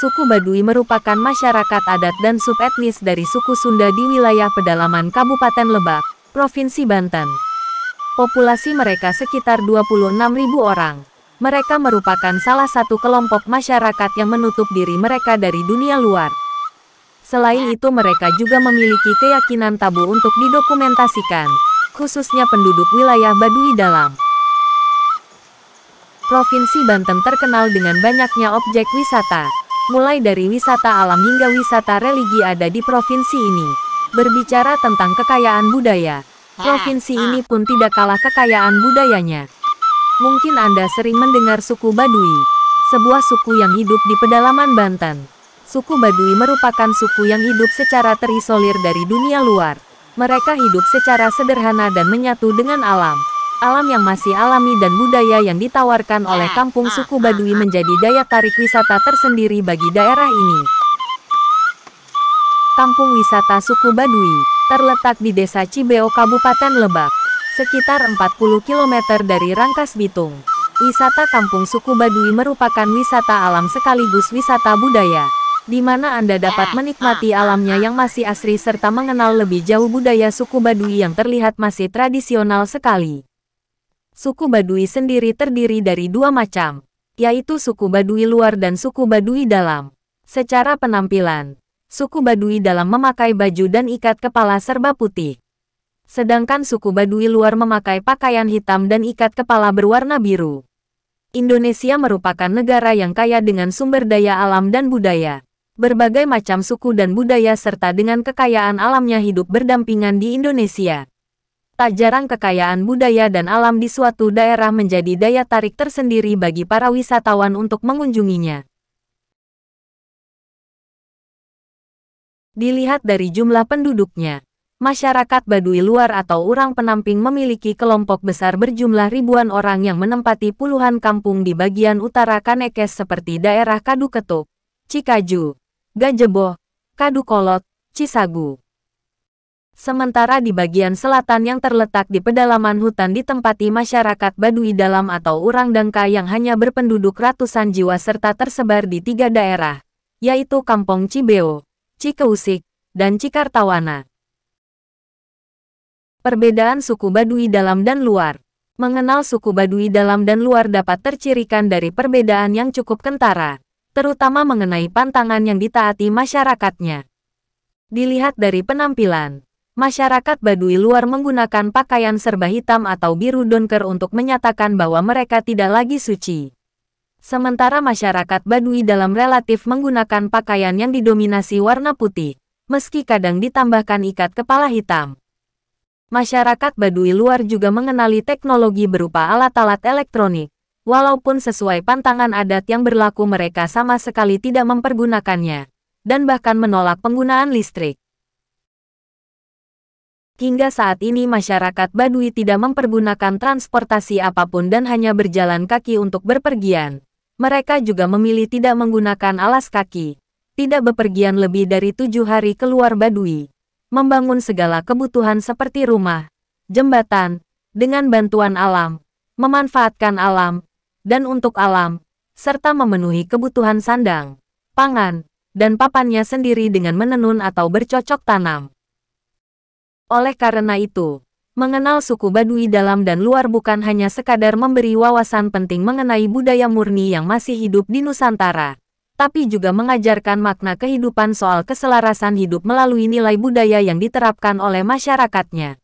Suku Baduy merupakan masyarakat adat dan subetnis dari suku Sunda di wilayah pedalaman Kabupaten Lebak, Provinsi Banten. Populasi mereka sekitar 26.000 orang. Mereka merupakan salah satu kelompok masyarakat yang menutup diri mereka dari dunia luar. Selain itu mereka juga memiliki keyakinan tabu untuk didokumentasikan, khususnya penduduk wilayah Baduy Dalam. Provinsi Banten terkenal dengan banyaknya objek wisata, mulai dari wisata alam hingga wisata religi ada di provinsi ini. Berbicara tentang kekayaan budaya, provinsi ini pun tidak kalah kekayaan budayanya. Mungkin Anda sering mendengar suku Baduy, sebuah suku yang hidup di pedalaman Banten. Suku Baduy merupakan suku yang hidup secara terisolir dari dunia luar. Mereka hidup secara sederhana dan menyatu dengan alam alam yang masih alami dan budaya yang ditawarkan oleh ah, kampung ah, suku ah, Badui menjadi daya tarik wisata tersendiri bagi daerah ini. Kampung wisata suku Badui terletak di Desa Cibeo, Kabupaten Lebak, sekitar 40 km dari Rangkas Bitung. Wisata kampung suku Badui merupakan wisata alam sekaligus wisata budaya, di mana Anda dapat menikmati alamnya yang masih asri serta mengenal lebih jauh budaya suku Badui yang terlihat masih tradisional sekali suku Badui sendiri terdiri dari dua macam, yaitu suku Badui luar dan suku Badui dalam. Secara penampilan, suku Badui dalam memakai baju dan ikat kepala serba putih. Sedangkan suku Badui luar memakai pakaian hitam dan ikat kepala berwarna biru. Indonesia merupakan negara yang kaya dengan sumber daya alam dan budaya. Berbagai macam suku dan budaya serta dengan kekayaan alamnya hidup berdampingan di Indonesia tak jarang kekayaan budaya dan alam di suatu daerah menjadi daya tarik tersendiri bagi para wisatawan untuk mengunjunginya. Dilihat dari jumlah penduduknya, masyarakat Baduy luar atau orang penamping memiliki kelompok besar berjumlah ribuan orang yang menempati puluhan kampung di bagian utara Kanekes seperti daerah Kadu Ketuk, Cikaju, Gajebo, Kadukolot, Cisagu sementara di bagian selatan yang terletak di pedalaman hutan ditempati masyarakat Badui dalam atau Urang dangka yang hanya berpenduduk ratusan jiwa serta tersebar di tiga daerah, yaitu Kampung Cibeo, Cikeusik, dan Cikartawana. Perbedaan suku Badui dalam dan luar Mengenal suku Badui dalam dan luar dapat tercirikan dari perbedaan yang cukup kentara, terutama mengenai pantangan yang ditaati masyarakatnya. Dilihat dari penampilan, masyarakat Badui luar menggunakan pakaian serba hitam atau biru donker untuk menyatakan bahwa mereka tidak lagi suci. Sementara masyarakat Badui dalam relatif menggunakan pakaian yang didominasi warna putih, meski kadang ditambahkan ikat kepala hitam. Masyarakat Badui luar juga mengenali teknologi berupa alat-alat elektronik, walaupun sesuai pantangan adat yang berlaku mereka sama sekali tidak mempergunakannya, dan bahkan menolak penggunaan listrik. Hingga saat ini masyarakat Badui tidak mempergunakan transportasi apapun dan hanya berjalan kaki untuk berpergian. Mereka juga memilih tidak menggunakan alas kaki. Tidak bepergian lebih dari tujuh hari keluar Badui. Membangun segala kebutuhan seperti rumah, jembatan, dengan bantuan alam, memanfaatkan alam, dan untuk alam, serta memenuhi kebutuhan sandang, pangan, dan papannya sendiri dengan menenun atau bercocok tanam. Oleh karena itu, mengenal suku Badui dalam dan luar bukan hanya sekadar memberi wawasan penting mengenai budaya murni yang masih hidup di Nusantara, tapi juga mengajarkan makna kehidupan soal keselarasan hidup melalui nilai budaya yang diterapkan oleh masyarakatnya.